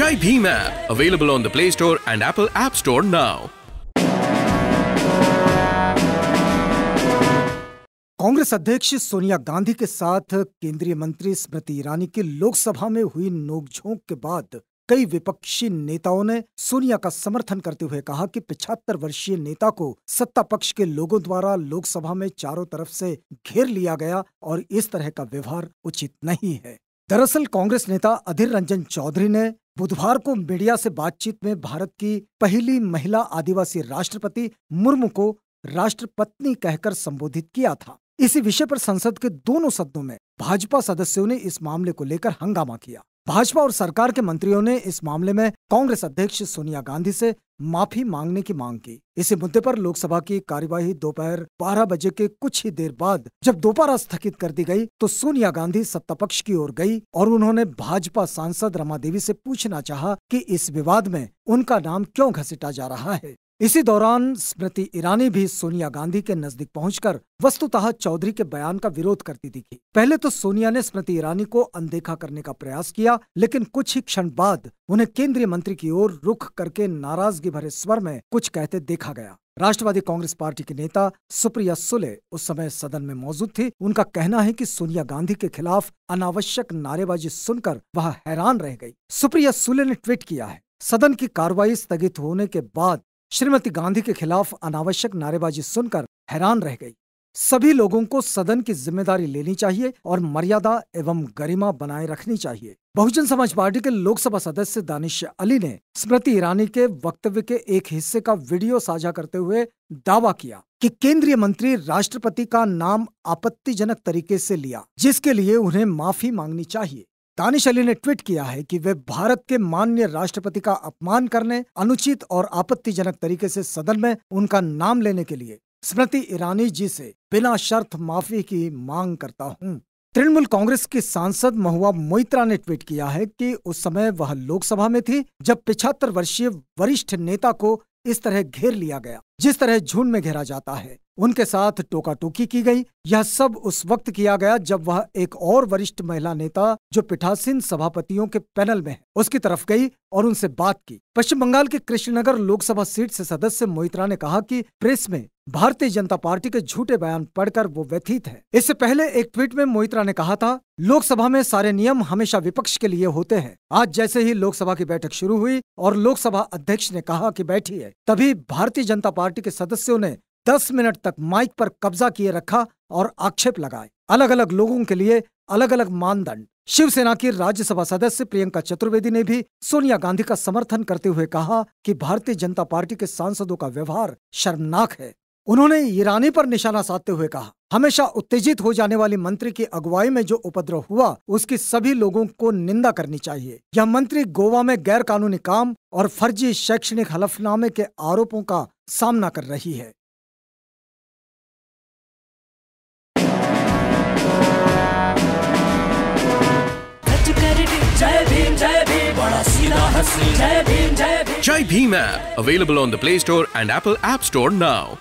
Jai Bheem app available on the Play Store and Apple App Store now. Congress अध्यक्ष सोनिया गांधी के साथ केंद्रीय मंत्री स्मृति ईरानी की लोकसभा में हुई नोकझोंक के बाद कई विपक्षी नेताओं ने सोनिया का समर्थन करते हुए कहा कि पिछहत्तर वर्षीय नेता को सत्ता पक्ष के लोगों द्वारा लोकसभा में चारों तरफ से घेर लिया गया और इस तरह का व्यवहार उचित नहीं है दरअसल कांग्रेस नेता अधीर रंजन चौधरी ने बुधवार को मीडिया से बातचीत में भारत की पहली महिला आदिवासी राष्ट्रपति मुर्मू को राष्ट्रपत्नी कहकर संबोधित किया था इसी विषय पर संसद के दोनों सदनों में भाजपा सदस्यों ने इस मामले को लेकर हंगामा किया भाजपा और सरकार के मंत्रियों ने इस मामले में कांग्रेस अध्यक्ष सोनिया गांधी से माफी मांगने की मांग की इसी मुद्दे पर लोकसभा की कार्यवाही दोपहर बारह बजे के कुछ ही देर बाद जब दोपहर स्थगित कर दी गई तो सोनिया गांधी सत्ता पक्ष की ओर गई और उन्होंने भाजपा सांसद रमा देवी से पूछना चाहा कि इस विवाद में उनका नाम क्यों घसीटा जा रहा है इसी दौरान स्मृति ईरानी भी सोनिया गांधी के नजदीक पहुंचकर वस्तुतः चौधरी के बयान का विरोध करती दिखी पहले तो सोनिया ने स्मृति ईरानी को अनदेखा करने का प्रयास किया लेकिन कुछ ही क्षण बाद उन्हें केंद्रीय मंत्री की ओर रुख करके नाराजगी भरे स्वर में कुछ कहते देखा गया राष्ट्रवादी कांग्रेस पार्टी के नेता सुप्रिया सुले उस समय सदन में मौजूद थी उनका कहना है कि सोनिया गांधी के खिलाफ अनावश्यक नारेबाजी सुनकर वह हैरान रह गई सुप्रिया सुले ने ट्वीट किया है सदन की कार्रवाई स्थगित होने के बाद श्रीमती गांधी के खिलाफ अनावश्यक नारेबाजी सुनकर हैरान रह गई सभी लोगों को सदन की जिम्मेदारी लेनी चाहिए और मर्यादा एवं गरिमा बनाए रखनी चाहिए बहुजन समाज पार्टी के लोकसभा सदस्य दानिश अली ने स्मृति ईरानी के वक्तव्य के एक हिस्से का वीडियो साझा करते हुए दावा किया कि केंद्रीय मंत्री राष्ट्रपति का नाम आपत्तिजनक तरीके से लिया जिसके लिए उन्हें माफी मांगनी चाहिए दानिश अली ने ट्वीट किया है कि वे भारत के माननीय राष्ट्रपति का अपमान करने अनुचित और आपत्तिजनक तरीके से सदन में उनका नाम लेने के लिए स्मृति ईरानी जी से बिना शर्त माफी की मांग करता हूँ तृणमूल कांग्रेस की सांसद महुआ मोइत्रा ने ट्वीट किया है कि उस समय वह लोकसभा में थी जब पिछहत्तर वर्षीय वरिष्ठ नेता को इस तरह घेर लिया गया जिस तरह झुंड में घेरा जाता है उनके साथ टोका टोकी की गई यह सब उस वक्त किया गया जब वह एक और वरिष्ठ महिला नेता जो पिठासीन सभापतियों के पैनल में है उसकी तरफ गई और उनसे बात की पश्चिम बंगाल के कृष्णनगर लोकसभा सीट से सदस्य मोहित्रा ने कहा कि प्रेस में भारतीय जनता पार्टी के झूठे बयान पढ़कर वो व्यथित है इससे पहले एक ट्वीट में मोहित्रा ने कहा था लोकसभा में सारे नियम हमेशा विपक्ष के लिए होते हैं आज जैसे ही लोकसभा की बैठक शुरू हुई और लोकसभा अध्यक्ष ने कहा कि बैठी है तभी भारतीय जनता पार्टी के सदस्यों ने दस मिनट तक माइक पर कब्जा किए रखा और आक्षेप लगाए अलग अलग लोगों के लिए अलग अलग मानदंड शिवसेना की राज्यसभा सदस्य प्रियंका चतुर्वेदी ने भी सोनिया गांधी का समर्थन करते हुए कहा कि भारतीय जनता पार्टी के सांसदों का व्यवहार शर्मनाक है उन्होंने ईरानी पर निशाना साधते हुए कहा हमेशा उत्तेजित हो जाने वाली मंत्री की अगुवाई में जो उपद्रव हुआ उसकी सभी लोगों को निंदा करनी चाहिए यह मंत्री गोवा में गैर कानूनी काम और फर्जी शैक्षणिक हलफनामे के आरोपों का सामना कर रही है Jai Bhim available on the Play Store and Apple App Store now.